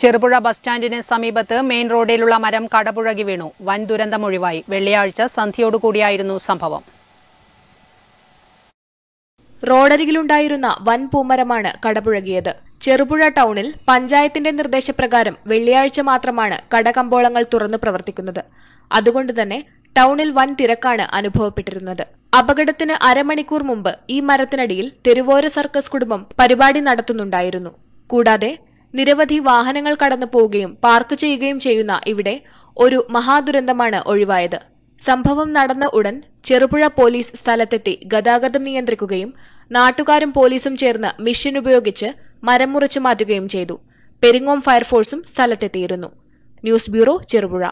Cherupuzha bus സ്റ്റാൻഡിന് സമീപത്ത് main റോഡിലുള്ള മരം കടപുഴകി വീണു വൻ ഒഴിവായി വെള്ളിയാഴ്ച സന്ധ്യയോടുകൂടിയായിരുന്നു സംഭവം റോഡരികിലുണ്ടായിരുന്ന വൻ പൂമരമാണ് കടപുഴകിയത് ചെറുപുഴ ടൗണിൽ പഞ്ചായത്തിന്റെ നിർദ്ദേശപ്രകാരം വെള്ളിയാഴ്ച മാത്രമാണ് കടകമ്പോളങ്ങൾ തുറന്നു പ്രവർത്തിക്കുന്നത് അതുകൊണ്ടുതന്നെ ടൗണിൽ വൻ തിരക്കാണ് അനുഭവപ്പെട്ടിരുന്നത് അപകടത്തിന് അരമണിക്കൂർ മുമ്പ് ഈ മരത്തിനടിയിൽ തെരുവോര സർക്കസ് കുടുംബം പരിപാടി നടത്തുന്നുണ്ടായിരുന്നു കൂടാതെ നിരവധി വാഹനങ്ങൾ കടന്നു പോവുകയും പാർക്ക് ചെയ്യുകയും ചെയ്യുന്ന ഇവിടെ ഒരു മഹാദുരന്തമാണ് ഒഴിവായത് സംഭവം നടന്ന ഉടൻ ചെറുപുഴ പോലീസ് സ്ഥലത്തെത്തി ഗതാഗതം നിയന്ത്രിക്കുകയും നാട്ടുകാരും പോലീസും ചേർന്ന് മിഷൻ ഉപയോഗിച്ച് മരം മുറിച്ചു മാറ്റുകയും ചെയ്തു പെരിങ്ങോം ഫയർഫോഴ്സും സ്ഥലത്തെത്തിയിരുന്നു ന്യൂസ് ബ്യൂറോ ചെറുപുഴ